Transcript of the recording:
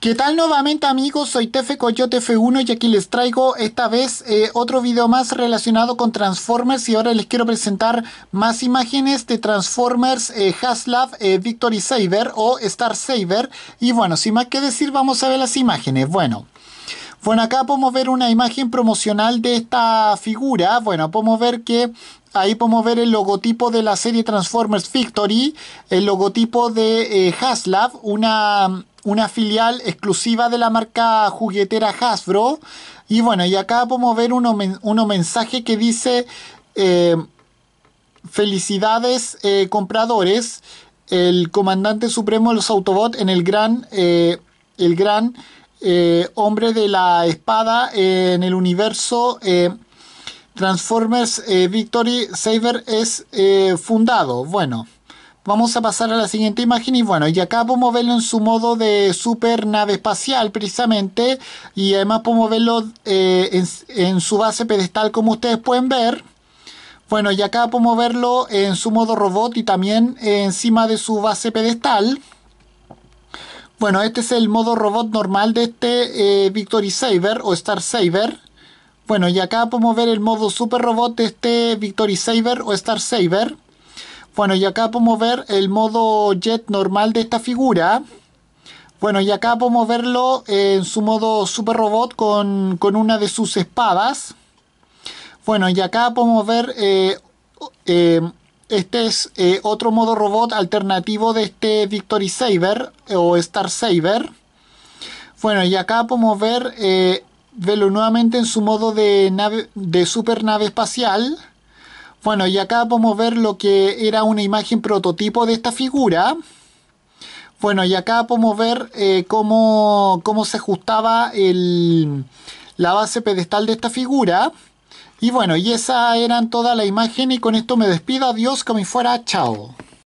¿Qué tal nuevamente amigos? Soy Tefe Coyote F1 y aquí les traigo esta vez eh, otro video más relacionado con Transformers y ahora les quiero presentar más imágenes de Transformers eh, Haslab eh, Victory Saber o Star Saber y bueno, sin más que decir vamos a ver las imágenes. Bueno. Bueno, acá podemos ver una imagen promocional de esta figura. Bueno, podemos ver que ahí podemos ver el logotipo de la serie Transformers Victory, el logotipo de eh, Haslab, una, una filial exclusiva de la marca juguetera Hasbro. Y bueno, y acá podemos ver un mensaje que dice... Eh, felicidades eh, compradores, el comandante supremo de los Autobots en el gran, el gran eh, hombre de la Espada en el universo eh, Transformers eh, Victory Saber es fundado. Bueno, vamos a pasar a la siguiente imagen y bueno, y acá podemos verlo en su modo de super nave espacial precisamente y además podemos verlo en, en su base pedestal como ustedes pueden ver. Bueno, y acá podemos verlo en su modo robot y también encima de su base pedestal. Bueno, este es el modo robot normal de este eh, Victory Saber o Star Saber. Bueno, y acá podemos ver el modo super robot de este Victory Saber o Star Saber. Bueno, y acá podemos ver el modo jet normal de esta figura. Bueno, y acá podemos verlo en su modo super robot con, una de sus espadas. Bueno, y acá podemos ver eh, eh, este es eh, otro modo robot alternativo de este Victory Saber o Star Saber. Bueno, y acá podemos ver eh, verlo nuevamente en su modo de, nave, de super nave espacial. Bueno, y acá podemos ver lo que era una imagen prototipo de esta figura. Bueno, y acá podemos ver eh, cómo, se ajustaba la base pedestal de esta figura. Y bueno, y esa eran toda la imagen y con esto me despido. Adiós, como fuera. Chao.